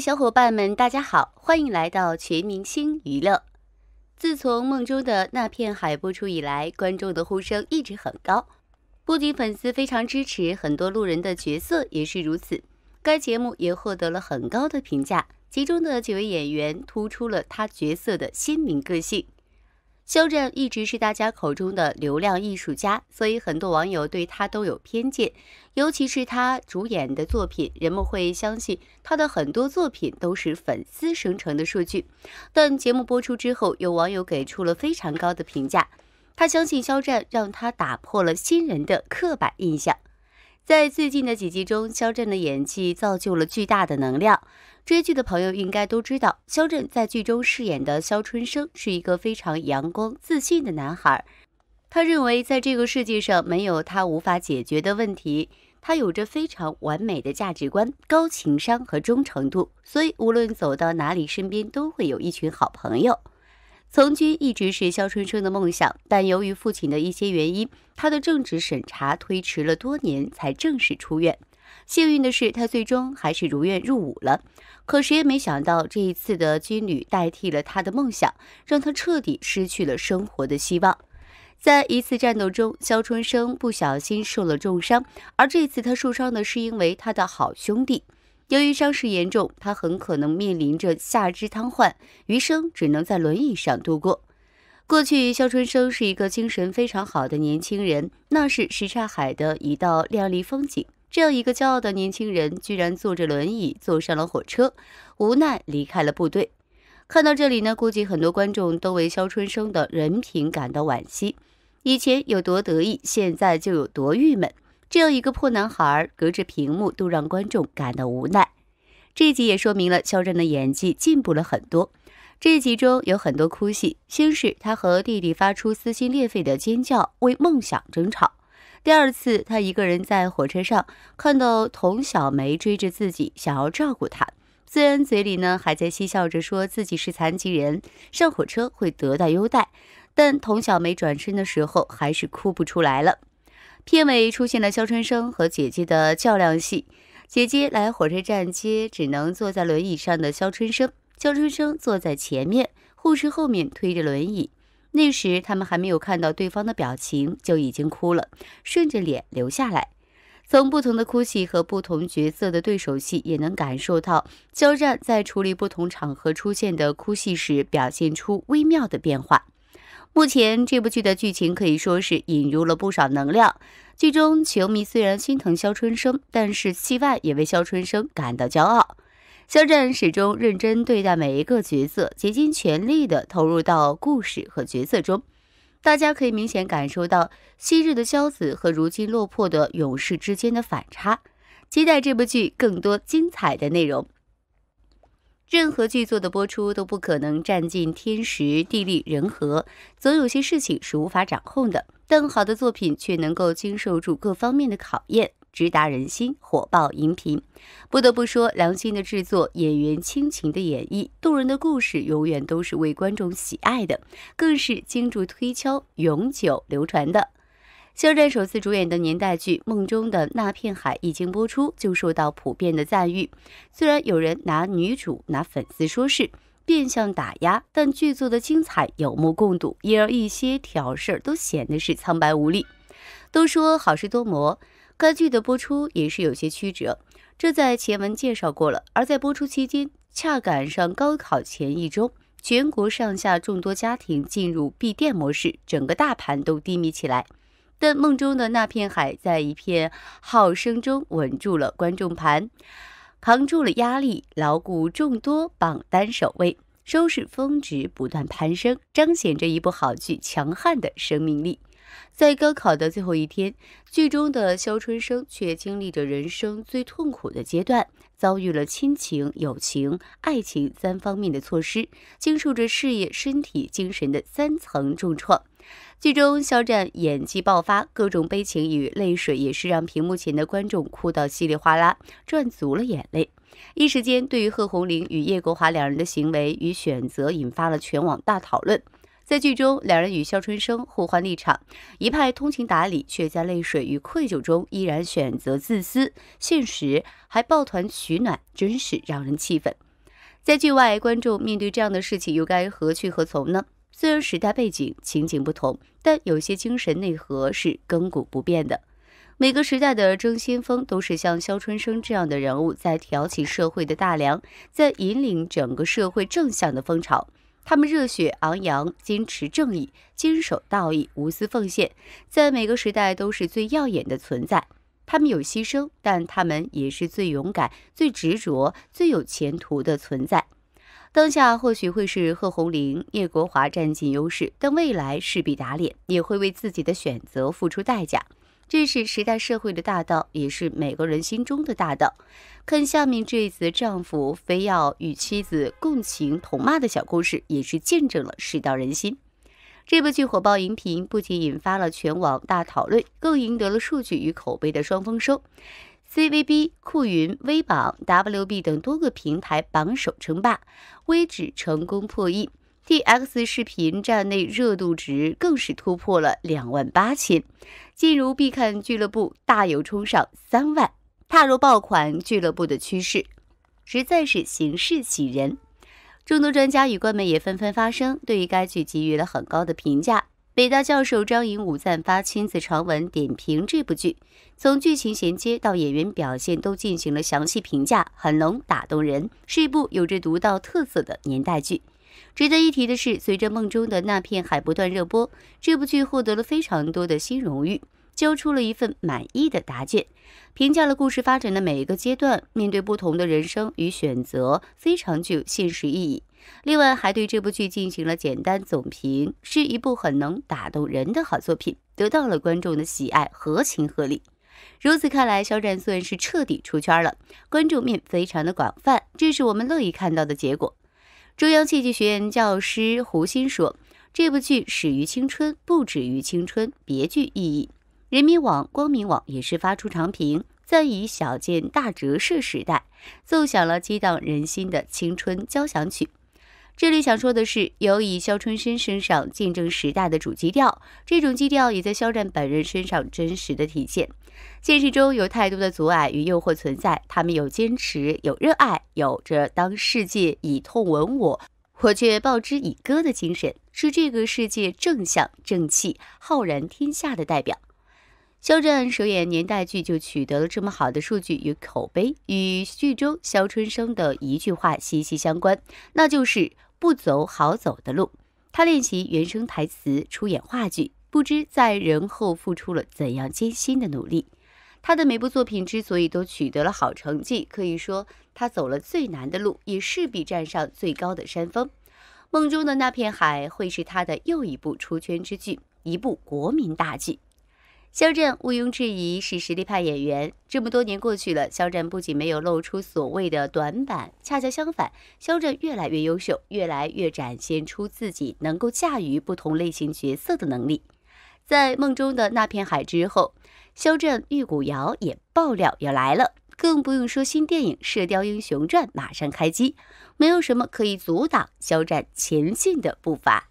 小伙伴们，大家好，欢迎来到全明星娱乐。自从《梦中的那片海》播出以来，观众的呼声一直很高，不仅粉丝非常支持，很多路人的角色也是如此。该节目也获得了很高的评价，其中的几位演员突出了他角色的鲜明个性。肖战一直是大家口中的流量艺术家，所以很多网友对他都有偏见，尤其是他主演的作品，人们会相信他的很多作品都是粉丝生成的数据。但节目播出之后，有网友给出了非常高的评价，他相信肖战让他打破了新人的刻板印象。在最近的几集中，肖战的演技造就了巨大的能量。追剧的朋友应该都知道，肖战在剧中饰演的肖春生是一个非常阳光、自信的男孩。他认为，在这个世界上没有他无法解决的问题。他有着非常完美的价值观、高情商和忠诚度，所以无论走到哪里，身边都会有一群好朋友。从军一直是肖春生的梦想，但由于父亲的一些原因，他的政治审查推迟了多年才正式出院。幸运的是，他最终还是如愿入伍了。可谁也没想到，这一次的军旅代替了他的梦想，让他彻底失去了生活的希望。在一次战斗中，肖春生不小心受了重伤，而这次他受伤的是因为他的好兄弟。由于伤势严重，他很可能面临着下肢瘫痪，余生只能在轮椅上度过。过去，肖春生是一个精神非常好的年轻人，那是什刹海的一道亮丽风景。这样一个骄傲的年轻人，居然坐着轮椅坐上了火车，无奈离开了部队。看到这里呢，估计很多观众都为肖春生的人品感到惋惜。以前有多得意，现在就有多郁闷。这样一个破男孩，隔着屏幕都让观众感到无奈。这集也说明了肖战的演技进步了很多。这集中有很多哭戏，先是他和弟弟发出撕心裂肺的尖叫，为梦想争吵；第二次，他一个人在火车上看到童小梅追着自己，想要照顾她，虽然嘴里呢还在嬉笑着说自己是残疾人，上火车会得到优待，但童小梅转身的时候还是哭不出来了。片尾出现了肖春生和姐姐的较量戏。姐姐来火车站接只能坐在轮椅上的肖春生，肖春生坐在前面，护士后面推着轮椅。那时他们还没有看到对方的表情，就已经哭了，顺着脸流下来。从不同的哭戏和不同角色的对手戏，也能感受到肖战在处理不同场合出现的哭戏时，表现出微妙的变化。目前这部剧的剧情可以说是引入了不少能量。剧中球迷虽然心疼肖春生，但是戏外也为肖春生感到骄傲。肖战始终认真对待每一个角色，竭尽全力地投入到故事和角色中。大家可以明显感受到昔日的骄子和如今落魄的勇士之间的反差。期待这部剧更多精彩的内容。任何剧作的播出都不可能占尽天时地利人和，总有些事情是无法掌控的。但好的作品却能够经受住各方面的考验，直达人心，火爆荧屏。不得不说，良心的制作、演员亲情的演绎、动人的故事，永远都是为观众喜爱的，更是经住推敲、永久流传的。肖战首次主演的年代剧《梦中的那片海》一经播出就受到普遍的赞誉。虽然有人拿女主、拿粉丝说事，变相打压，但剧作的精彩有目共睹，因而一些挑事儿都显得是苍白无力。都说好事多磨，该剧的播出也是有些曲折，这在前文介绍过了。而在播出期间，恰赶上高考前一周，全国上下众多家庭进入闭店模式，整个大盘都低迷起来。但梦中的那片海，在一片号声中稳住了观众盘，扛住了压力，牢固众多榜单首位，收视峰值不断攀升，彰显着一部好剧强悍的生命力。在高考的最后一天，剧中的肖春生却经历着人生最痛苦的阶段，遭遇了亲情、友情、爱情三方面的措施，经受着事业、身体、精神的三层重创。剧中肖战演技爆发，各种悲情与泪水也是让屏幕前的观众哭到稀里哗啦，赚足了眼泪。一时间，对于贺红玲与叶国华两人的行为与选择，引发了全网大讨论。在剧中，两人与肖春生互换立场，一派通情达理，却在泪水与愧疚中依然选择自私、现实，还抱团取暖，真是让人气愤。在剧外，观众面对这样的事情，又该何去何从呢？虽然时代背景、情景不同，但有些精神内核是亘古不变的。每个时代的争先锋都是像肖春生这样的人物，在挑起社会的大梁，在引领整个社会正向的风潮。他们热血昂扬，坚持正义，坚守道义，无私奉献，在每个时代都是最耀眼的存在。他们有牺牲，但他们也是最勇敢、最执着、最有前途的存在。当下或许会是贺红玲、叶国华占尽优势，但未来势必打脸，也会为自己的选择付出代价。这是时代社会的大道，也是每个人心中的大道。看下面这一则丈夫非要与妻子共情同骂的小故事，也是见证了世道人心。这部剧火爆荧屏，不仅引发了全网大讨论，更赢得了数据与口碑的双丰收。C V B、酷云、微榜、W B 等多个平台榜首称霸，微指成功破亿，T X 视频站内热度值更是突破了两万八千，进入必看俱乐部，大有冲上三万，踏入爆款俱乐部的趋势，实在是形势喜人。众多专家与官媒也纷纷发声，对于该剧给予了很高的评价。北大教授张颖武赞发亲自长文点评这部剧，从剧情衔接到演员表现都进行了详细评价，很能打动人，是一部有着独到特色的年代剧。值得一提的是，随着《梦中的那片海》不断热播，这部剧获得了非常多的新荣誉，交出了一份满意的答卷。评价了故事发展的每一个阶段，面对不同的人生与选择，非常具有现实意义。另外还对这部剧进行了简单总评，是一部很能打动人的好作品，得到了观众的喜爱，合情合理。如此看来，肖战算是彻底出圈了，观众面非常的广泛，这是我们乐意看到的结果。中央戏剧学院教师胡欣说：“这部剧始于青春，不止于青春，别具意义。”人民网、光明网也是发出长评，赞以小见大折射时代，奏响了激荡人心的青春交响曲。这里想说的是，由以肖春生身上见证时代的主基调，这种基调也在肖战本人身上真实的体现。现实中有太多的阻碍与诱惑存在，他们有坚持，有热爱，有着当世界以痛吻我，我却报之以歌的精神，是这个世界正向、正气、浩然天下的代表。肖战首演年代剧就取得了这么好的数据与口碑，与剧中肖春生的一句话息息相关，那就是。不走好走的路，他练习原声台词，出演话剧，不知在人后付出了怎样艰辛的努力。他的每部作品之所以都取得了好成绩，可以说他走了最难的路，也势必站上最高的山峰。梦中的那片海会是他的又一部出圈之剧，一部国民大剧。肖战毋庸置疑是实力派演员，这么多年过去了，肖战不仅没有露出所谓的短板，恰恰相反，肖战越来越优秀，越来越展现出自己能够驾驭不同类型角色的能力。在《梦中的那片海》之后，肖战《玉骨遥》也爆料要来了，更不用说新电影《射雕英雄传》马上开机，没有什么可以阻挡肖战前进的步伐。